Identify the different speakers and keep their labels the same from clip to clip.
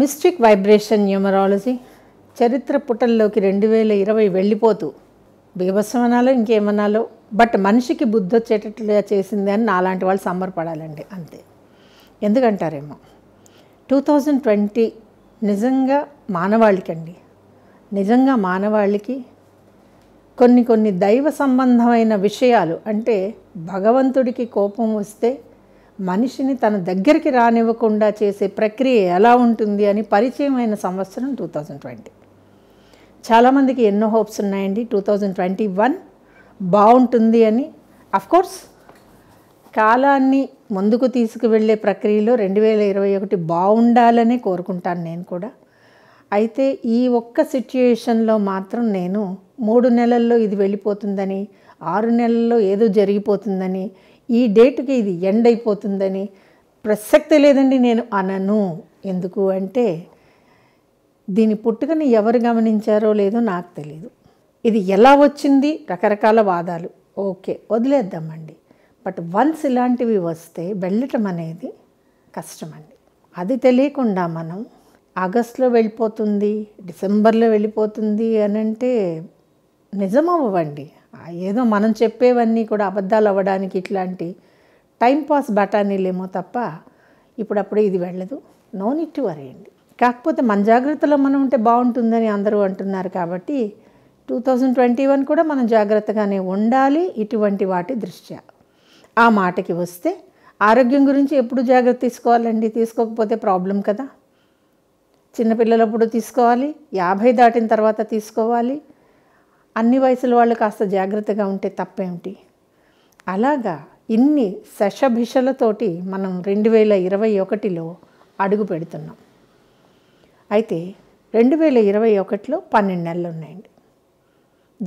Speaker 1: mystic vibration numerology చరిత్ర పుటల్లోకి రెండు వేల ఇరవై వెళ్ళిపోతూ బీభత్సమనాలో ఇంకేమనాలో బట్ మనిషికి బుద్ధి వచ్చేటట్లుగా చేసింది అని నాలాంటి వాళ్ళు సంబరపడాలండి అంతే ఎందుకంటారేమో టూ థౌజండ్ ట్వంటీ నిజంగా మానవాళికండి నిజంగా మానవాళికి కొన్ని కొన్ని దైవ సంబంధమైన విషయాలు అంటే భగవంతుడికి కోపం వస్తే మనిషిని తన దగ్గరికి రానివ్వకుండా చేసే ప్రక్రియ ఎలా ఉంటుంది అని పరిచయమైన సంవత్సరం టూ థౌజండ్ ట్వంటీ చాలామందికి ఎన్నో హోప్స్ ఉన్నాయండి టూ థౌజండ్ ట్వంటీ వన్ బాగుంటుంది అని అఫ్కోర్స్ కాలాన్ని ముందుకు తీసుకువెళ్ళే ప్రక్రియలో రెండు వేల ఇరవై ఒకటి బాగుండాలనే కోరుకుంటాను నేను కూడా అయితే ఈ ఒక్క సిచ్యుయేషన్లో మాత్రం నేను మూడు నెలల్లో ఇది వెళ్ళిపోతుందని ఆరు నెలల్లో ఏదో జరిగిపోతుందని ఈ డేట్కి ఇది ఎండ్ అయిపోతుందని ప్రసక్తి లేదండి నేను అనను ఎందుకు అంటే దీని పుట్టుకని ఎవరు గమనించారో లేదో నాకు తెలియదు ఇది ఎలా వచ్చింది రకరకాల వాదాలు ఓకే వదిలేద్దామండి బట్ వన్స్ ఇలాంటివి వస్తే వెళ్ళటం అనేది కష్టమండి అది తెలియకుండా మనం ఆగస్టులో వెళ్ళిపోతుంది డిసెంబర్లో వెళ్ళిపోతుంది అని అంటే నిజమవ్వండి ఏదో మనం చెప్పేవన్నీ కూడా అబద్ధాలు అవ్వడానికి ఇట్లాంటి టైంపాస్ బఠానీలేమో తప్ప ఇప్పుడప్పుడే ఇది వెళ్ళదు నో నీట్ టు వరేయండి కాకపోతే మన జాగ్రత్తలో మనం ఉంటే బాగుంటుందని అందరూ అంటున్నారు కాబట్టి టూ థౌజండ్ ట్వంటీ వన్ కూడా మనం జాగ్రత్తగానే ఉండాలి ఇటువంటి వాటి దృష్ట్యా ఆ మాటకి వస్తే ఆరోగ్యం గురించి ఎప్పుడు జాగ్రత్త తీసుకోవాలండి తీసుకోకపోతే ప్రాబ్లం కదా చిన్నపిల్లలప్పుడు తీసుకోవాలి యాభై దాటిన తర్వాత తీసుకోవాలి అన్ని వయసుల వాళ్ళు కాస్త జాగ్రత్తగా ఉంటే తప్పేమిటి అలాగా ఇన్ని శషభిషలతోటి మనం రెండు వేల ఇరవై ఒకటిలో అడుగు పెడుతున్నాం అయితే రెండు వేల ఇరవై ఒకటిలో పన్నెండు నెలలు ఉన్నాయండి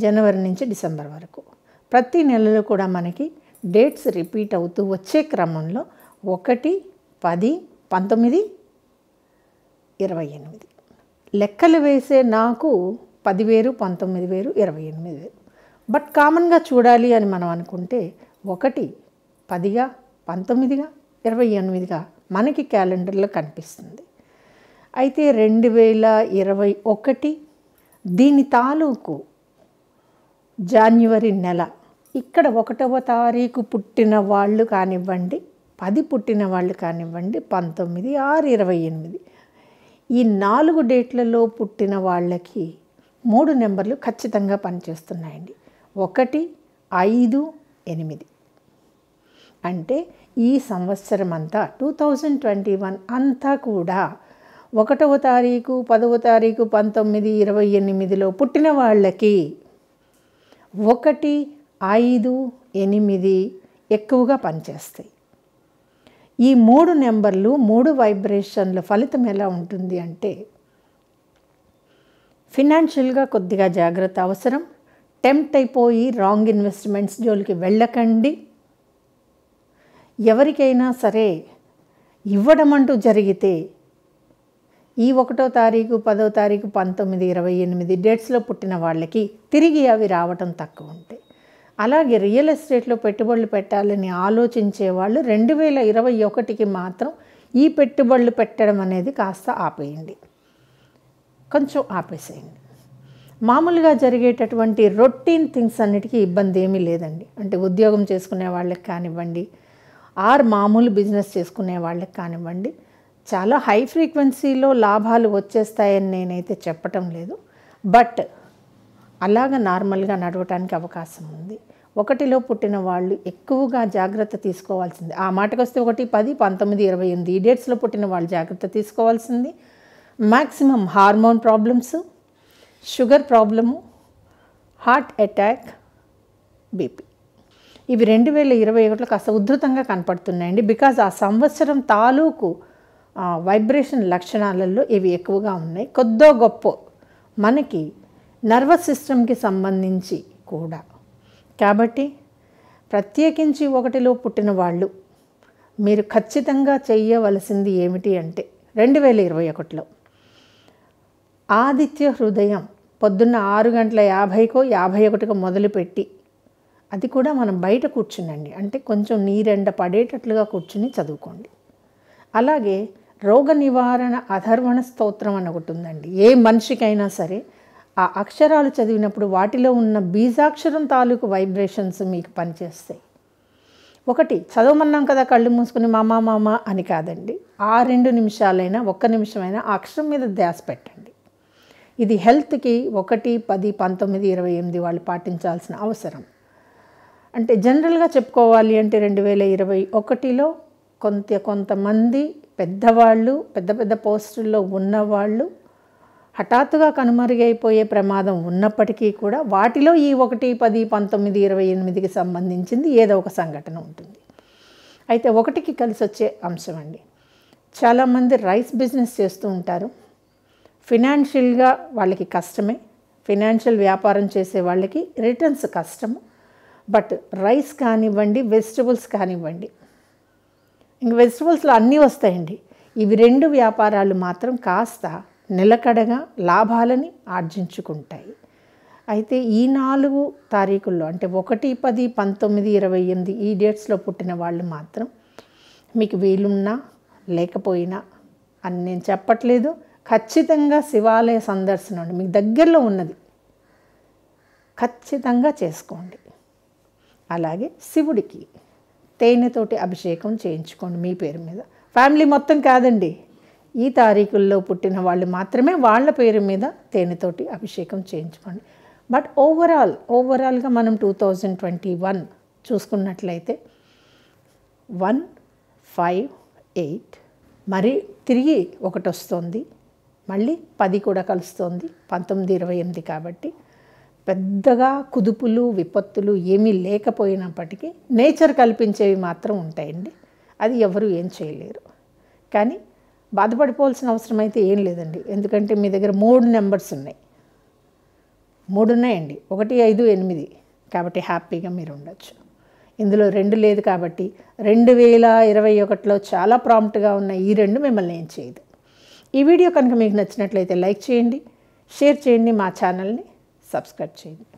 Speaker 1: జనవరి నుంచి డిసెంబర్ వరకు ప్రతి నెలలో కూడా మనకి డేట్స్ రిపీట్ అవుతూ వచ్చే క్రమంలో ఒకటి పది పంతొమ్మిది ఇరవై ఎనిమిది లెక్కలు వేసే నాకు పదివేలు పంతొమ్మిది వేలు ఇరవై ఎనిమిది వేలు బట్ కామన్గా చూడాలి అని మనం అనుకుంటే ఒకటి పదిగా పంతొమ్మిదిగా ఇరవై ఎనిమిదిగా మనకి క్యాలెండర్లో కనిపిస్తుంది అయితే రెండు వేల ఇరవై ఒకటి దీని తాలూకు జాన్యువరి నెల ఇక్కడ ఒకటవ తారీఖు పుట్టిన వాళ్ళు కానివ్వండి పది పుట్టిన వాళ్ళు కానివ్వండి పంతొమ్మిది ఆరు ఇరవై ఎనిమిది ఈ నాలుగు డేట్లలో పుట్టిన వాళ్ళకి మూడు నెంబర్లు ఖచ్చితంగా పనిచేస్తున్నాయండి ఒకటి ఐదు ఎనిమిది అంటే ఈ సంవత్సరం అంతా టూ థౌజండ్ ట్వంటీ వన్ అంతా కూడా ఒకటవ తారీఖు పదవ తారీఖు పంతొమ్మిది ఇరవై ఎనిమిదిలో పుట్టిన వాళ్ళకి ఒకటి ఐదు ఎనిమిది ఎక్కువగా పనిచేస్తాయి ఈ మూడు నెంబర్లు మూడు వైబ్రేషన్ల ఫలితం ఎలా ఉంటుంది అంటే ఫినాన్షియల్గా కొద్దిగా జాగ్రత్త అవసరం టెంప్ట్ అయిపోయి రాంగ్ ఇన్వెస్ట్మెంట్స్ జోలికి వెళ్ళకండి ఎవరికైనా సరే ఇవ్వడం అంటూ జరిగితే ఈ ఒకటో తారీఖు పదో తారీఖు పంతొమ్మిది ఇరవై ఎనిమిది డేట్స్లో పుట్టిన వాళ్ళకి తిరిగి అవి రావటం తక్కువ ఉంటాయి అలాగే రియల్ ఎస్టేట్లో పెట్టుబడులు పెట్టాలని ఆలోచించే వాళ్ళు రెండు వేల ఇరవై ఒకటికి మాత్రం ఈ పెట్టుబడులు పెట్టడం అనేది కాస్త ఆపేయండి కొంచెం ఆపేసేయండి మామూలుగా జరిగేటటువంటి రొటీన్ థింగ్స్ అన్నిటికీ ఇబ్బంది ఏమీ లేదండి అంటే ఉద్యోగం చేసుకునే వాళ్ళకి కానివ్వండి ఆర్ మామూలు బిజినెస్ చేసుకునే వాళ్ళకి కానివ్వండి చాలా హై ఫ్రీక్వెన్సీలో లాభాలు వచ్చేస్తాయని నేనైతే చెప్పటం లేదు బట్ అలాగ నార్మల్గా నడవటానికి అవకాశం ఉంది ఒకటిలో పుట్టిన వాళ్ళు ఎక్కువగా జాగ్రత్త తీసుకోవాల్సింది ఆ మాటకు వస్తే ఒకటి పది పంతొమ్మిది ఇరవై ఎనిమిది ఈ డేట్స్లో పుట్టిన వాళ్ళు జాగ్రత్త తీసుకోవాల్సింది maximum hormone problems sugar problem heart attack BP ఇవి రెండు వేల ఇరవై ఒకటిలో కాస్త ఉధృతంగా కనపడుతున్నాయండి బికాజ్ ఆ సంవత్సరం తాలూకు వైబ్రేషన్ లక్షణాలలో ఇవి ఎక్కువగా ఉన్నాయి కొద్దో గొప్ప మనకి నర్వస్ సిస్టమ్కి సంబంధించి కూడా కాబట్టి ప్రత్యేకించి ఒకటిలో పుట్టిన వాళ్ళు మీరు ఖచ్చితంగా చేయవలసింది ఏమిటి అంటే రెండు వేల ఇరవై ఒకటిలో ఆదిత్య హృదయం పొద్దున్న ఆరు గంటల యాభైకో యాభై ఒకటికో మొదలుపెట్టి అది కూడా మనం బయట కూర్చునండి అంటే కొంచెం నీరెండ పడేటట్లుగా కూర్చుని చదువుకోండి అలాగే రోగ నివారణ అధర్వణ స్తోత్రం అని ఒకటి ఉందండి ఏ మనిషికైనా సరే ఆ అక్షరాలు చదివినప్పుడు వాటిలో ఉన్న బీజాక్షరం తాలూకు వైబ్రేషన్స్ మీకు పనిచేస్తాయి ఒకటి చదవమన్నాం కదా కళ్ళు మూసుకుని మామా మామ అని కాదండి ఆ రెండు నిమిషాలైనా ఒక్క నిమిషమైనా ఆ అక్షరం మీద ధ్యాస పెట్టండి ఇది హెల్త్కి ఒకటి పది పంతొమ్మిది ఇరవై ఎనిమిది వాళ్ళు పాటించాల్సిన అవసరం అంటే జనరల్గా చెప్పుకోవాలి అంటే రెండు వేల ఇరవై ఒకటిలో కొంత కొంతమంది పెద్దవాళ్ళు పెద్ద పెద్ద పోస్టుల్లో ఉన్నవాళ్ళు హఠాత్తుగా కనుమరుగైపోయే ప్రమాదం ఉన్నప్పటికీ కూడా వాటిలో ఈ ఒకటి పది పంతొమ్మిది ఇరవై ఎనిమిదికి సంబంధించింది ఏదో ఒక సంఘటన ఉంటుంది అయితే ఒకటికి కలిసి వచ్చే అంశం అండి చాలామంది రైస్ బిజినెస్ చేస్తూ ఉంటారు ఫినాన్షియల్గా వాళ్ళకి కష్టమే ఫినాన్షియల్ వ్యాపారం చేసే వాళ్ళకి రిటర్న్స్ కష్టము బట్ రైస్ కానివ్వండి వెజిటబుల్స్ కానివ్వండి ఇంక వెజిటబుల్స్లో అన్నీ వస్తాయండి ఇవి రెండు వ్యాపారాలు మాత్రం కాస్త నిలకడగా లాభాలని ఆర్జించుకుంటాయి అయితే ఈ నాలుగు తారీఖుల్లో అంటే ఒకటి పది పంతొమ్మిది ఇరవై ఎనిమిది ఈ డేట్స్లో పుట్టిన వాళ్ళు మాత్రం మీకు వీలున్నా లేకపోయినా అని నేను చెప్పట్లేదు ఖచ్చితంగా శివాలయ సందర్శన అండి మీకు దగ్గరలో ఉన్నది ఖచ్చితంగా చేసుకోండి అలాగే శివుడికి తేనెతోటి అభిషేకం చేయించుకోండి మీ పేరు మీద ఫ్యామిలీ మొత్తం కాదండి ఈ తారీఖుల్లో పుట్టిన వాళ్ళు మాత్రమే వాళ్ళ పేరు మీద తేనెతోటి అభిషేకం చేయించుకోండి బట్ ఓవరాల్ ఓవరాల్గా మనం టూ థౌజండ్ ట్వంటీ వన్ చూసుకున్నట్లయితే వన్ ఫైవ్ ఎయిట్ మరి తిరిగి ఒకటి వస్తుంది మళ్ళీ పది కూడా కలుస్తోంది పంతొమ్మిది ఇరవై ఎనిమిది కాబట్టి పెద్దగా కుదుపులు విపత్తులు ఏమీ లేకపోయినప్పటికీ నేచర్ కల్పించేవి మాత్రం ఉంటాయండి అది ఎవరు ఏం చేయలేరు కానీ బాధపడిపోవాల్సిన అవసరం అయితే ఏం లేదండి ఎందుకంటే మీ దగ్గర మూడు నెంబర్స్ ఉన్నాయి మూడు ఉన్నాయండి ఒకటి ఐదు ఎనిమిది కాబట్టి హ్యాపీగా మీరు ఉండొచ్చు ఇందులో రెండు లేదు కాబట్టి రెండు వేల ఇరవై ఒకటిలో చాలా ప్రాంప్ట్గా ఉన్న ఈ రెండు మిమ్మల్ని ఏం చేయదు ఈ వీడియో కనుక మీకు నచ్చినట్లయితే లైక్ చేయండి షేర్ చేయండి మా ఛానల్ని సబ్స్క్రైబ్ చేయండి